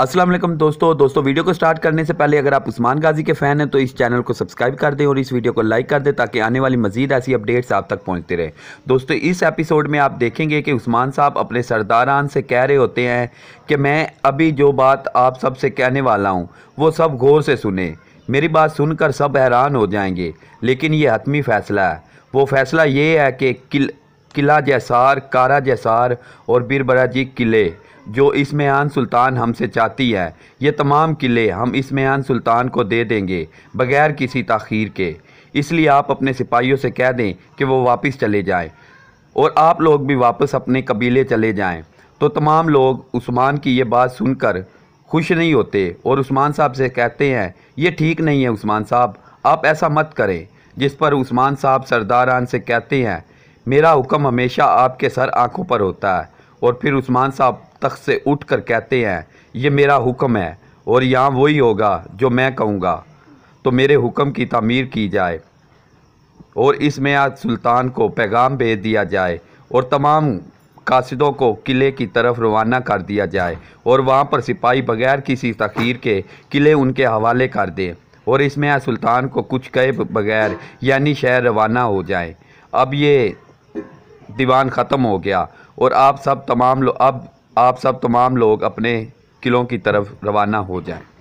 असलम दोस्तों दोस्तों वीडियो को स्टार्ट करने से पहले अगर आप उस्मान गाजी के फ़ैन हैं तो इस चैनल को सब्सक्राइब कर दें और इस वीडियो को लाइक कर दें ताकि आने वाली मजीद ऐसी अपडेट्स आप तक पहुंचते रहे दोस्तों इस एपिसोड में आप देखेंगे कि उस्मान साहब अपने सरदारान से कह रहे होते हैं कि मैं अभी जो बात आप सबसे कहने वाला हूँ वो सब गौर से सुने मेरी बात सुनकर सब हैरान हो जाएंगे लेकिन ये हतमी फ़ैसला है वो फ़ैसला ये है कि किला जैसार कारा जैसार और बीरबरा जी किले जो इसमयान सुल्तान हमसे चाहती है ये तमाम किले हम इसमयान सुल्तान को दे देंगे बगैर किसी तखीर के इसलिए आप अपने सिपाहियों से कह दें कि वो वापस चले जाएं और आप लोग भी वापस अपने कबीले चले जाएं तो तमाम लोग उस्मान की ये बात सुनकर खुश नहीं होते और उस्मान साहब से कहते हैं ये ठीक नहीं है उस्मान साहब आप ऐसा मत करें जिस पर उस्मान साहब सरदारान से कहते हैं मेरा हुक्म हमेशा आपके सर आंखों पर होता है और फिर उस्मान साहब तख्त से उठ कर कहते हैं ये मेरा हुक्म है और यहाँ वही होगा जो मैं कहूँगा तो मेरे हुक्म की तमीर की जाए और इसमें आज सुल्तान को पैगाम भेज दिया जाए और तमाम कासिदों को किले की तरफ रवाना कर दिया जाए और वहाँ पर सिपाही बगैर किसी तखीर के किले उनके हवाले कर दें और इसमें सुल्तान को कुछ कहे बगैर यानी शहर रवाना हो जाए अब ये दीवान ख़त्म हो गया और आप सब तमाम अब आप सब तमाम लोग अपने किलों की तरफ रवाना हो जाएं